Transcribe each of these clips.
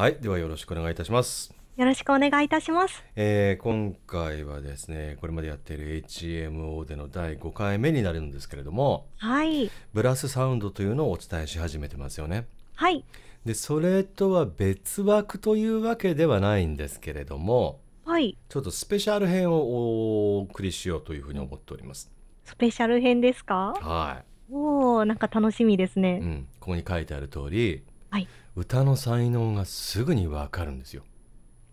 はいではよろしくお願いいたしますよろしくお願いいたします、えー、今回はですねこれまでやっている HMO での第5回目になるんですけれどもはいブラスサウンドというのをお伝えし始めてますよねはいでそれとは別枠というわけではないんですけれどもはいちょっとスペシャル編をお送りしようというふうに思っておりますスペシャル編ですかはいおおなんか楽しみですねうんここに書いてある通りはい、歌の才能がすぐにわかるんですよ。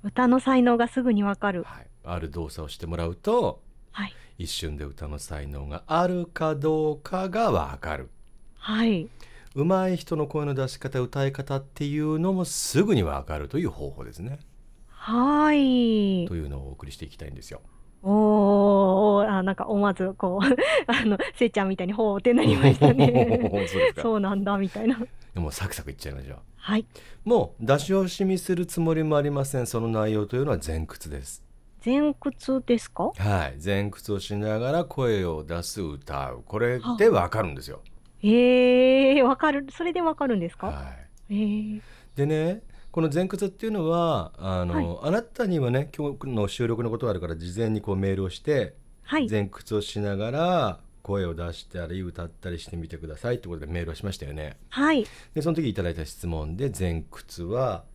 歌の才能がすぐにわかる、はい、ある動作をしてもらうと、はい、一瞬で歌の才能があるかどうかがわかる。はい。上手い人の声の出し方、歌い方っていうのもすぐにわかるという方法ですね。はい。というのをお送りしていきたいんですよ。おおあなんか思わずこう あのせいちゃんみたいにほうってなりましたね そうなんだみたいなでもサクサクいっちゃいましょうはいもう出し惜しみするつもりもありませんその内容というのは前屈です前屈ですかはい前屈をしながら声を出す歌うこれでわかるんですよへえわ、ー、かるそれでわかるんですかはいえー、でねこの前屈っていうのはあの、はい、あなたにはね今日の収録のことがあるから事前にこうメールをして、はい、前屈をしながら声を出したり歌ったりしてみてくださいってことでメールをしましたよね。はい。でその時いただいた質問で前屈は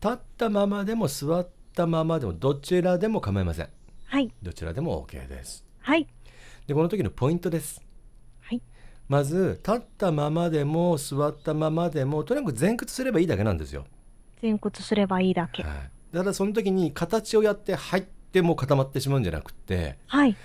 立ったままでも座ったままでもどちらでも構いません。はい。どちらでも OK です。はい。でこの時のポイントです。はい。まず立ったままでも座ったままでもとにかく前屈すればいいだけなんですよ。前屈すればいいだけ。はい。だからその時に形をやって入っても固まってしまうんじゃなくて。はい。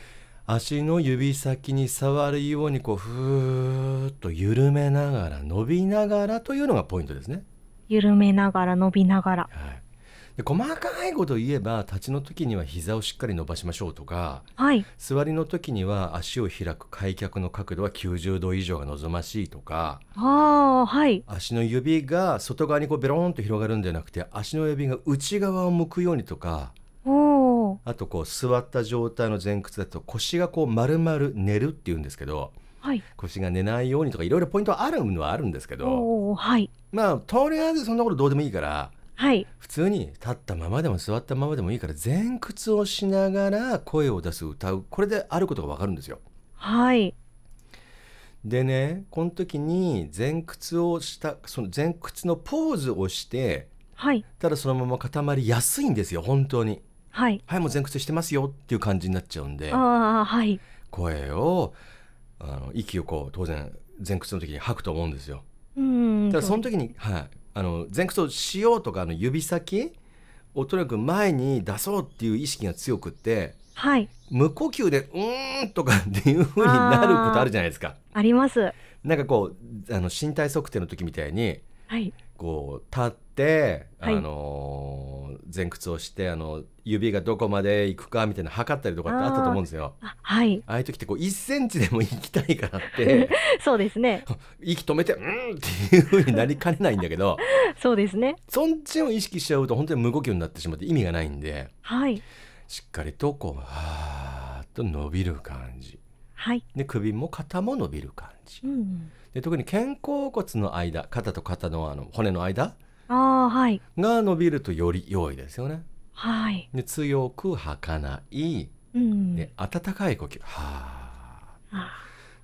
足の指先に触るようにこうふーっと緩めながら伸びながらというのがポイントですね。緩めながら伸びながら、はい、で細かいことを言えば立ちの時には膝をしっかり伸ばしましょうとか、はい、座りの時には足を開く開脚の角度は90度以上が望ましいとかあ、はい、足の指が外側にこうベロンと広がるんじゃなくて足の指が内側を向くようにとかあとこう座った状態の前屈だと腰がこう丸々寝るっていうんですけど、はい、腰が寝ないようにとかいろいろポイントはあるのはあるんですけど、はい、まあとりあえずそんなことどうでもいいから、はい、普通に立ったままでも座ったままでもいいから前屈をしながら声を出す歌うこれであることがわかるんですよ。はいでねこの時に前屈をしたその前屈のポーズをして、はい、ただそのまま固まりやすいんですよ本当に。はい、はい、もう前屈してますよっていう感じになっちゃうんで、はい、声をあの息をこう当然前屈の時に吐くと思うんですよ。うんただその時に、はい、あの前屈をしようとかの指先をとにかく前に出そうっていう意識が強くって、はい、無呼吸で「うーん」とかっていうふうになることあるじゃないですか。あります。なんかこうあの身体測定の時みたいに、はい、こう立って、はい、あの前屈をしてあの指がどこまで行くかみたいな測ったりとかってあったと思うんですよ。はい、ああいう時ってこう1センチでも行きたいからって そうですね 息止めて「うん」っていうふうになりかねないんだけど そうですねそんちを意識しちゃうと本当に無呼吸になってしまって意味がないんで、はい、しっかりとこうはーっと伸びる感じ。はい、で首も肩も伸びる感じ、うんで特に肩甲骨の間肩と肩のあの骨の間あ、はい、が伸びるとより良いですよね。はい、で強く吐かない、うん、で温かい呼吸はあ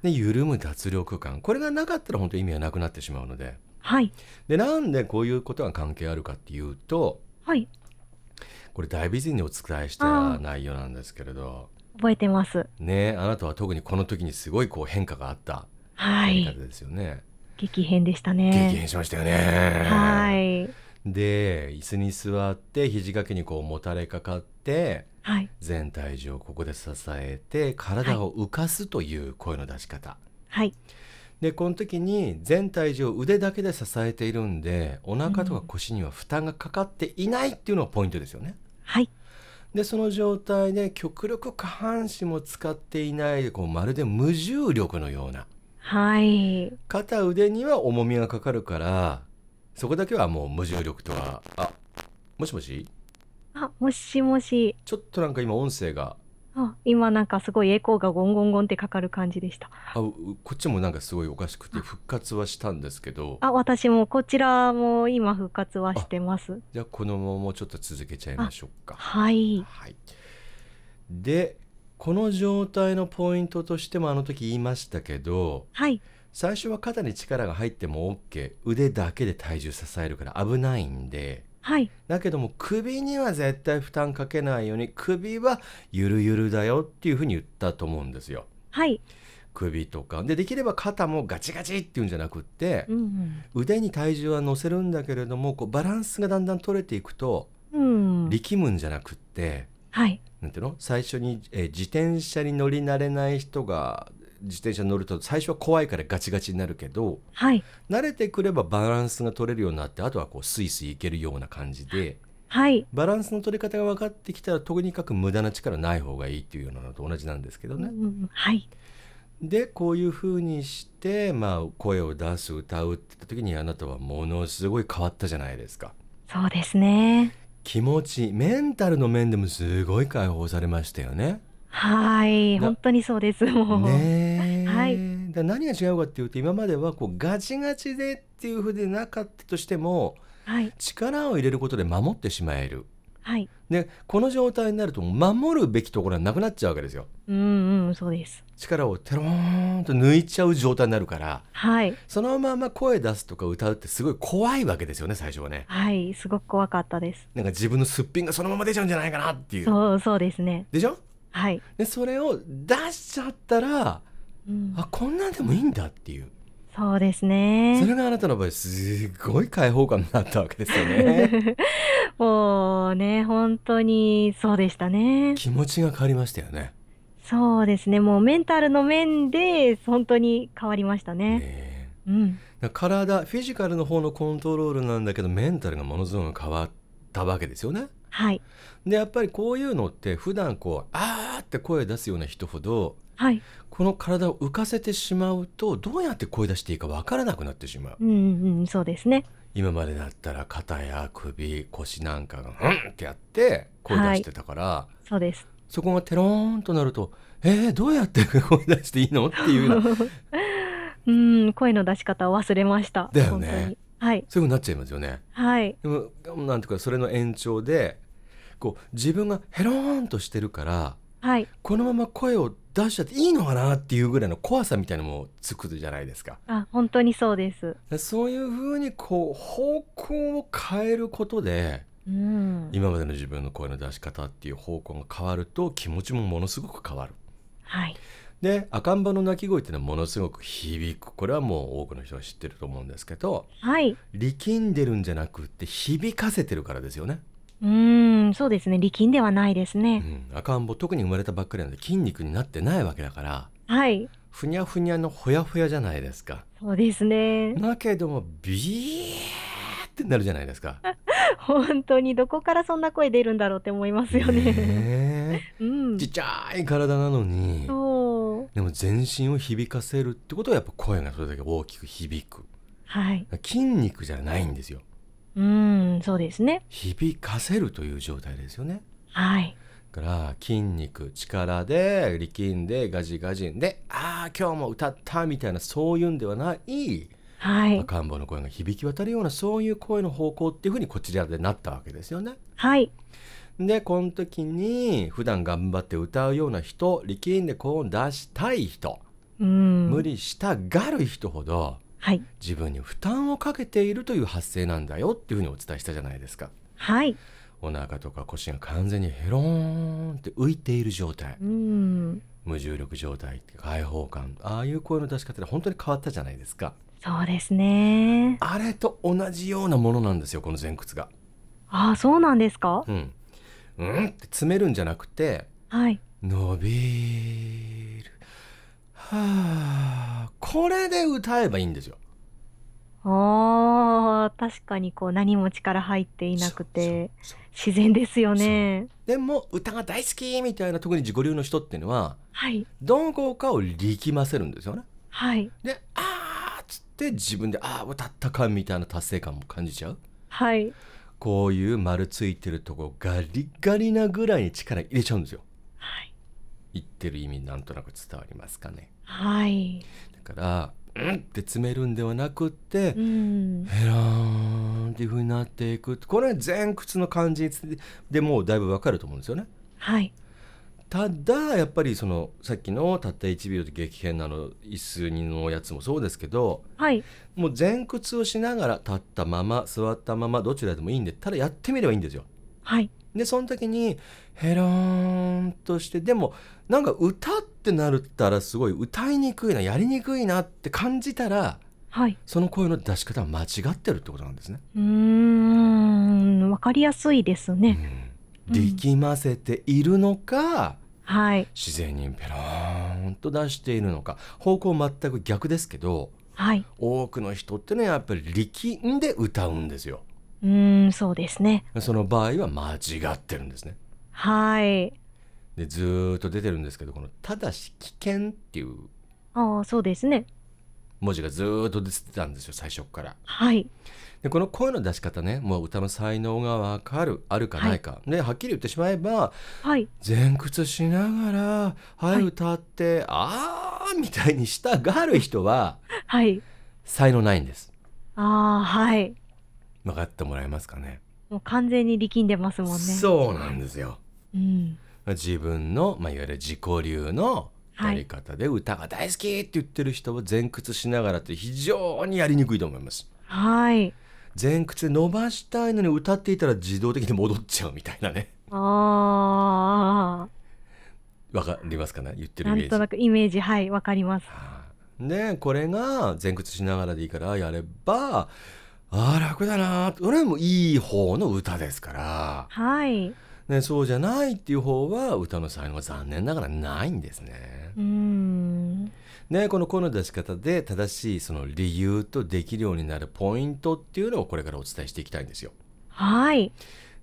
で緩む脱力感これがなかったら本当意味がなくなってしまうので,、はい、でなんでこういうことが関係あるかっていうと、はい、これ大美人にお伝えした内容なんですけれど覚えてます。ねあなたは特にこの時にすごいこう変化があったやり方ですよね。はい、激変でしたね。激変しましたよね。はい。で椅子に座って肘掛けにこうもたれかかって、はい、全体重をここで支えて体を浮かすという声の出し方。はい。でこの時に全体重を腕だけで支えているんでお腹とか腰には負担がかかっていないっていうのがポイントですよね。うん、はいでその状態で極力下半身も使っていないこうまるで無重力のような、はい、肩腕には重みがかかるからそこだけはもう無重力とはあもしもしあもしもしちょっとなんか今音声があ今なんかすごいエコーがゴンゴンゴンってかかる感じでしたあこっちもなんかすごいおかしくて復活はしたんですけどあ私もこちらも今復活はしてますじゃあこのままちょっと続けちゃいましょうかはい、はい、でこの状態のポイントとしてもあの時言いましたけど、はい、最初は肩に力が入っても OK 腕だけで体重支えるから危ないんではい、だけども首には絶対負担かけないように首はゆるゆるだよっていうふうに言ったと思うんですよ。はい首とかでできれば肩もガチガチっていうんじゃなくって、うんうん、腕に体重は乗せるんだけれどもこうバランスがだんだん取れていくと、うん、力むんじゃなくって、はい、なんていうの最初に、えー、自転車に乗り慣れない人が自転車乗ると最初は怖いからガチガチになるけど、はい、慣れてくればバランスが取れるようになってあとはこうスイスイいけるような感じで、はい、バランスの取り方が分かってきたらとにかく無駄な力ない方がいいっていうようなのと同じなんですけどね。うん、はいでこういうふうにして、まあ、声を出す歌うって時にあなたはものすごい変わったじゃないですか。そうですね気持ちメンタルの面でもすごい解放されましたよね。はい、本当にそうです。もう。ねはい。だ何が違うかっていうと、今まではこうガチガチでっていうふうでなかったとしても。はい、力を入れることで守ってしまえる。はい。で、この状態になると、守るべきところはなくなっちゃうわけですよ。うんうん、そうです。力をテローンと抜いちゃう状態になるから。はい。そのまま声出すとか歌うってすごい怖いわけですよね、最初はね。はい、すごく怖かったです。なんか自分のすっぴんがそのまま出ちゃうんじゃないかなっていう。そう、そうですね。でしょはい、でそれを出しちゃったら、うん、あこんなんでもいいんだっていうそうですねそれがあなたの場合すごい開放感になったわけですよね もうね本当にそうでしたね気持ちが変わりましたよねそうですねもうメンタルの面で本当に変わりましたねねうん、体フィジカルの方のコントロールなんだけどメンタルがものすごく変わったわけですよね。はい、でやっぱりこういうのって普段こう「あー」って声出すような人ほど、はい、この体を浮かせてしまうとどうやって声出していいか分からなくなってしまう。うん、うん、そうですね今までだったら肩や首腰なんかが「うん」ってやって声出してたから、はい、そうですそこがテローンとなると「えー、どうやって声出していいの?」っていうよう うん声の出し方を忘れました。だよね。はい、そういうふうになっちゃいますよね。はい。でもなんていうかそれの延長でこう自分がヘローンとしてるから、はい、このまま声を出しちゃっていいのかなっていうぐらいの怖さみたいなのもつくじゃないですか。あ本当にそうですそういうふうにこう方向を変えることで、うん、今までの自分の声の出し方っていう方向が変わると気持ちもものすごく変わる。はい、で赤ん坊の鳴き声っていうのはものすごく響くこれはもう多くの人は知ってると思うんですけど、はい、力んでるんじゃなくって響かせてるからですよね。うん、そうですね。力んではないですね。うん、赤ん坊、特に生まれたばっかりなんで、筋肉になってないわけだから。はい。ふにゃふにゃのほやほやじゃないですか。そうですね。だけども、ビーってなるじゃないですか。本当にどこからそんな声出るんだろうって思いますよね。うん、ちっちゃい体なのに。でも全身を響かせるってことはやっぱ声がそれだけ大きく響く。はい。筋肉じゃないんですよ。うん、そうですね。響かせるという状態ですよね。はい。から筋肉力で力んでガジガジンでああ今日も歌ったみたいなそういうんではない、はい、赤ん坊の声が響き渡るようなそういう声の方向っていうふうにこちらでなったわけですよね。はい、でこの時に普段頑張って歌うような人力んで声を出したい人、うん、無理したがる人ほどはい、自分に負担をかけているという発生なんだよっていうふうにお伝えしたじゃないですか。はいお腹とか腰が完全にヘローンって浮いている状態うん、無重力状態開放感ああいう声の出し方で本当に変わったじゃないですかそうですねあれと同じようなものなんですよこの前屈がああそうなんですかうんうんって詰めるんじゃなくて、はい、伸びるはあ、これで歌えばいいんですよ。ああ確かにこう何も力入っていなくて自然ですよねでも歌が大好きみたいな特に自己流の人っていうのは、はい、どこかを力ませるんですよね。はい、でああ」っつって自分でああ歌ったかみたいな達成感も感じちゃう。はいこういう丸ついてるとこガリガリなぐらいに力入れちゃうんですよ。言ってる意味なんとなく伝わりますかね。はい、だから「うん」って詰めるんではなくって「うん、へらーん」っていうふうになっていくこれ前屈の感じでもうだいぶわかると思うんですよね。はいただやっぱりそのさっきのたった1秒で激変なの椅子にのやつもそうですけど、はい、もう前屈をしながら立ったまま座ったままどちらでもいいんでただやってみればいいんですよ。はい、でその時にヘローンとしてでもなんか歌ってなるったらすごい歌いにくいなやりにくいなって感じたら、はい、その声の出し方は間違ってるってことなんですね。うん分かりやすいですね。力ませているのか、はい、自然にペローンと出しているのか方向全く逆ですけど、はい、多くの人ってねやっぱり力んで歌うんですよ。うんそうですねその場合は間違ってるんですね。はいでずーっと出てるんですけどこの「ただし危険」っていうああそうですね文字がずーっと出てたんですよ最初からはいでこの声の出し方ねもう歌の才能が分かるあるかないか、ねはっきり言ってしまえば、はい前屈しながら「はい歌って、ああ」みたいにしたがる人ははい才能ないんですああはい分かってもらえますかねもう完全に力んでますもんねそうなんですようん、自分の、まあ、いわゆる自己流のやり方で歌が大好きって言ってる人は前屈しながらって非常にやりにくいと思います。はい前屈伸ばしたいのに歌っていたら自動的に戻っちゃうみたいなね。ああ。わかりますかね言ってるイメージ。なんとなくイメージはいわかります。でこれが前屈しながらでいいからやればあ楽だな俺もいい方の歌ですから。はい。ね、そうじゃないっていう方は歌の才能は残念ながらないんですね。ねこの声の出し方で正しいその理由とできるようになるポイントっていうのをこれからお伝えしていきたいんですよ。はい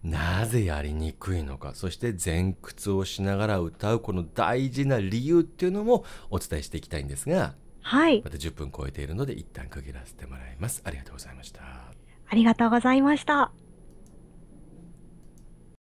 なぜやりにくいのかそして前屈をしながら歌うこの大事な理由っていうのもお伝えしていきたいんですが、はい、また10分超えているので一旦区切らせてもらいます。ありがとうございました。ありがとうございました。